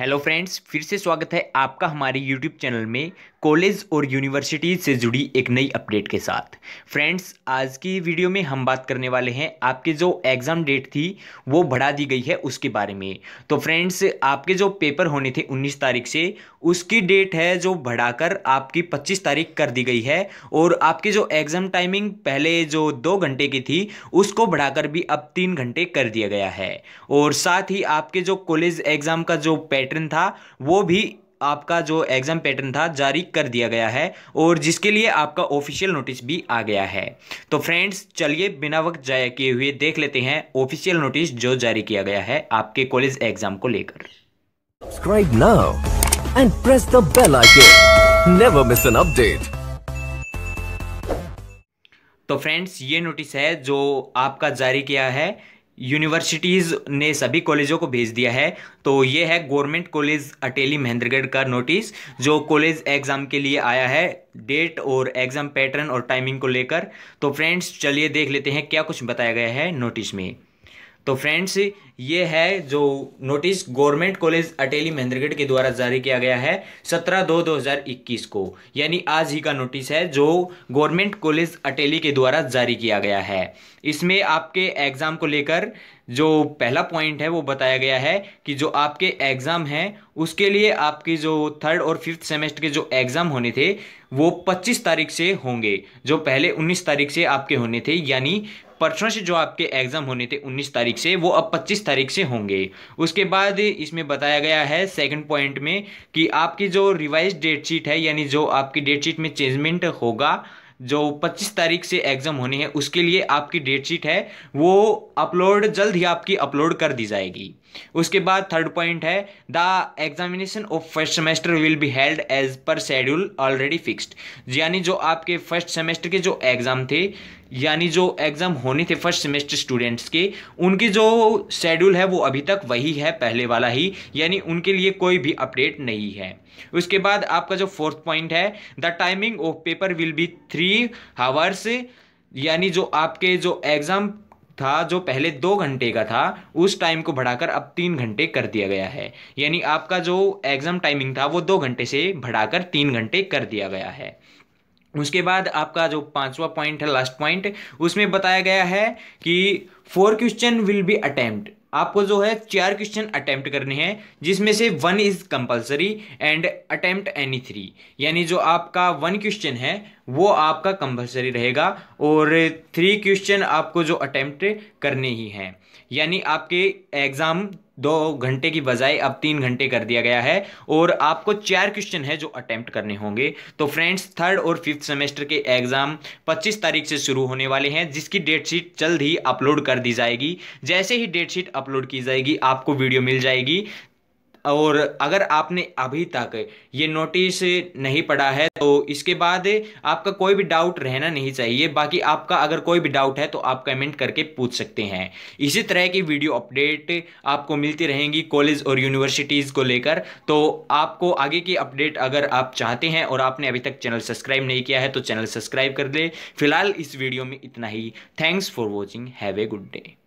hello friends फिर से स्वागत है आपका हमारे यूट्यूब चैनल में कॉलेज और यूनिवर्सिटी से जुड़ी एक नई अपडेट के साथ फ्रेंड्स आज की वीडियो में हम बात करने वाले हैं आपके जो एग्ज़ाम डेट थी वो बढ़ा दी गई है उसके बारे में तो फ्रेंड्स आपके जो पेपर होने थे 19 तारीख से उसकी डेट है जो बढ़ाकर आपकी 25 तारीख कर दी गई है और आपके जो एग्ज़ाम टाइमिंग पहले जो दो घंटे की थी उसको बढ़ाकर भी अब तीन घंटे कर दिया गया है और साथ ही आपके जो कॉलेज एग्ज़ाम का जो पैटर्न था वो भी आपका जो एग्ज़ाम पैटर्न था जारी कर दिया गया है और जिसके लिए आपका ऑफिशियल नोटिस भी आ गया है तो फ्रेंड्स चलिए बिना वक्त जाया किए हुए देख लेते हैं ऑफिशियल नोटिस जो जारी किया गया है आपके कॉलेज एग्जाम को लेकर subscribe now and press the bell icon never miss an update तो फ्रेंड्स ये नोटिस है जो आपका जारी किया है यूनिवर्सिटीज़ ने सभी कॉलेजों को भेज दिया है तो ये है गवर्नमेंट कॉलेज अटेली महेंद्रगढ़ का नोटिस जो कॉलेज एग्ज़ाम के लिए आया है डेट और एग्ज़ाम पैटर्न और टाइमिंग को लेकर तो फ्रेंड्स चलिए देख लेते हैं क्या कुछ बताया गया है नोटिस में तो फ्रेंड्स ये है जो notice government college Ateli Mahendragarh के द्वारा जारी किया गया है सत्रह दो दो हज़ार इक्कीस को यानी आज ही का नोटिस है जो गवर्नमेंट कॉलेज अटेली के द्वारा जारी किया गया है इसमें आपके एग्ज़ाम को लेकर जो पहला पॉइंट है वो बताया गया है कि जो आपके एग्ज़ाम हैं उसके लिए आपकी जो थर्ड और फिफ्थ सेमेस्टर के जो एग्ज़ाम होने थे वो 25 तारीख से होंगे जो पहले 19 तारीख से आपके होने थे यानी परसों से जो आपके एग्ज़ाम होने थे 19 तारीख से वो अब 25 तारीख से होंगे उसके बाद इसमें बताया गया है सेकंड पॉइंट में कि आपकी जो रिवाइज डेट शीट है यानी जो आपकी डेट शीट में चेंजमेंट होगा जो 25 तारीख से एग्ज़ाम होनी है उसके लिए आपकी डेट शीट है वो अपलोड जल्द ही आपकी अपलोड कर दी जाएगी उसके बाद थर्ड पॉइंट है the examination of first semester will be held as per schedule already fixed यानी जो आपके फर्स्ट सेमेस्टर के जो एग्ज़ाम थे यानी जो एग्ज़ाम होने थे फर्स्ट सेमेस्टर स्टूडेंट्स के उनके जो शेड्यूल है वो अभी तक वही है पहले वाला ही यानी उनके लिए कोई भी अपडेट नहीं है उसके बाद आपका जो फोर्थ पॉइंट है the timing of paper will be three three hours यानी जो आपके जो एग्ज़ाम था जो पहले दो घंटे का था उस टाइम को बढ़ाकर अब तीन घंटे कर दिया गया है यानी आपका जो एग्ज़ाम टाइमिंग था वो दो घंटे से बढ़ाकर तीन घंटे कर दिया गया है उसके बाद आपका जो पांचवा पॉइंट है लास्ट पॉइंट उसमें बताया गया है कि four question will be attempt आपको जो है चार क्वेश्चन अटैम्प्ट करने हैं जिसमें से one is compulsory and attempt any three यानी जो आपका वन क्वेश्चन है वो आपका कंपलसरी रहेगा और थ्री क्वेश्चन आपको जो अटैम्प्ट करने ही हैं यानी आपके एग्ज़ाम दो घंटे की बजाय अब तीन घंटे कर दिया गया है और आपको चार क्वेश्चन है जो अटैम्प्ट करने होंगे तो फ्रेंड्स थर्ड और फिफ्थ सेमेस्टर के एग्ज़ाम 25 तारीख से शुरू होने वाले हैं जिसकी डेट शीट जल्द ही अपलोड कर दी जाएगी जैसे ही डेट शीट अपलोड की जाएगी आपको वीडियो मिल जाएगी और अगर आपने अभी तक ये नोटिस नहीं पढ़ा है तो इसके बाद आपका कोई भी डाउट रहना नहीं चाहिए बाकी आपका अगर कोई भी डाउट है तो आप कमेंट करके पूछ सकते हैं इसी तरह की वीडियो अपडेट आपको मिलती रहेंगी कॉलेज और यूनिवर्सिटीज़ को लेकर तो आपको आगे की अपडेट अगर आप चाहते हैं और आपने अभी तक चैनल सब्सक्राइब नहीं किया है तो चैनल सब्सक्राइब कर ले फिलहाल इस वीडियो में इतना ही thanks for watching have a good day